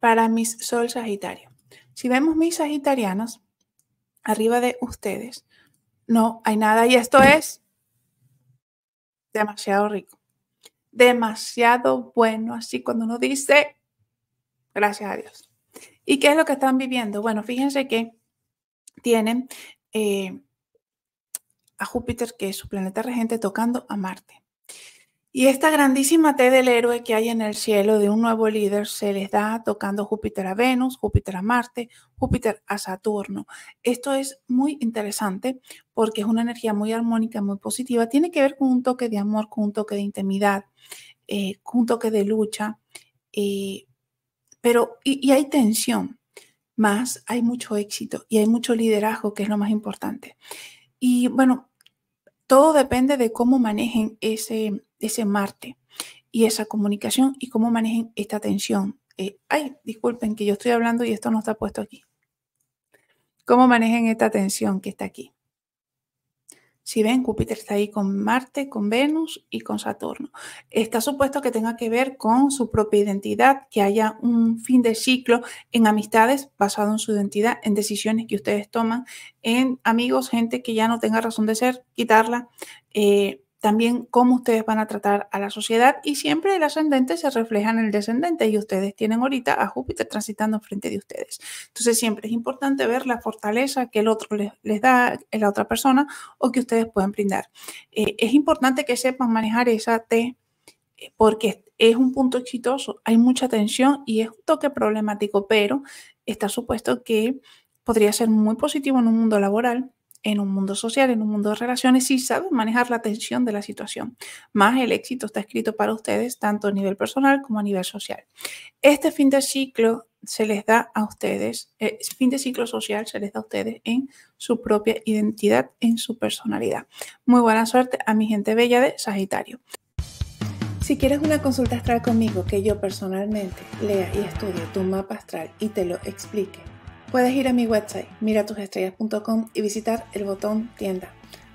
Para mis sol Sagitario. Si vemos mis Sagitarianos, arriba de ustedes, no hay nada y esto es demasiado rico, demasiado bueno, así cuando uno dice, gracias a Dios. ¿Y qué es lo que están viviendo? Bueno, fíjense que tienen eh, a Júpiter, que es su planeta regente, tocando a Marte. Y esta grandísima T del héroe que hay en el cielo de un nuevo líder se les da tocando Júpiter a Venus, Júpiter a Marte, Júpiter a Saturno. Esto es muy interesante porque es una energía muy armónica, muy positiva. Tiene que ver con un toque de amor, con un toque de intimidad, eh, con un toque de lucha. Eh, pero, y, y hay tensión, más hay mucho éxito y hay mucho liderazgo, que es lo más importante. Y bueno, todo depende de cómo manejen ese, ese Marte y esa comunicación y cómo manejen esta tensión. Eh, ay, disculpen que yo estoy hablando y esto no está puesto aquí. ¿Cómo manejen esta tensión que está aquí? Si ven, Júpiter está ahí con Marte, con Venus y con Saturno. Está supuesto que tenga que ver con su propia identidad, que haya un fin de ciclo en amistades basado en su identidad, en decisiones que ustedes toman, en amigos, gente que ya no tenga razón de ser, quitarla. Eh, también cómo ustedes van a tratar a la sociedad y siempre el ascendente se refleja en el descendente y ustedes tienen ahorita a Júpiter transitando frente de ustedes. Entonces siempre es importante ver la fortaleza que el otro les, da da, eh, la otra persona o que ustedes pueden brindar. Eh, es importante que sepan manejar esa T eh, porque es un punto exitoso, hay mucha tensión y es un toque problemático, pero está supuesto que podría ser muy positivo en un mundo laboral en un mundo social, en un mundo de relaciones, y saben manejar la tensión de la situación. Más el éxito está escrito para ustedes, tanto a nivel personal como a nivel social. Este fin de ciclo se les da a ustedes, eh, fin de ciclo social se les da a ustedes en su propia identidad, en su personalidad. Muy buena suerte a mi gente bella de Sagitario. Si quieres una consulta astral conmigo que yo personalmente lea y estudie tu mapa astral y te lo explique Puedes ir a mi website miratusestrellas.com y visitar el botón tienda.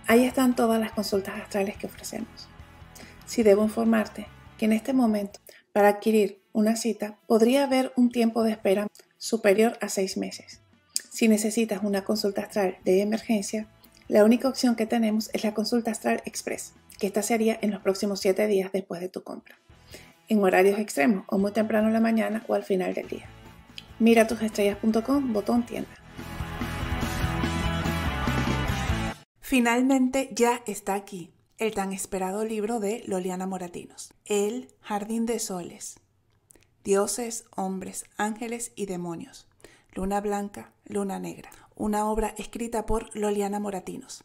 Ahí están todas las consultas astrales que ofrecemos. Si debo informarte que en este momento para adquirir una cita podría haber un tiempo de espera superior a seis meses. Si necesitas una consulta astral de emergencia, la única opción que tenemos es la consulta astral express, que esta sería en los próximos 7 días después de tu compra, en horarios extremos o muy temprano en la mañana o al final del día. Miratusestrellas.com, botón tienda. Finalmente ya está aquí el tan esperado libro de Loliana Moratinos, El Jardín de Soles. Dioses, hombres, ángeles y demonios. Luna Blanca, Luna Negra. Una obra escrita por Loliana Moratinos.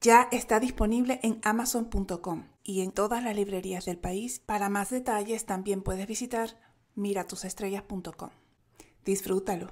Ya está disponible en amazon.com y en todas las librerías del país. Para más detalles también puedes visitar miratusestrellas.com. Disfrútalo.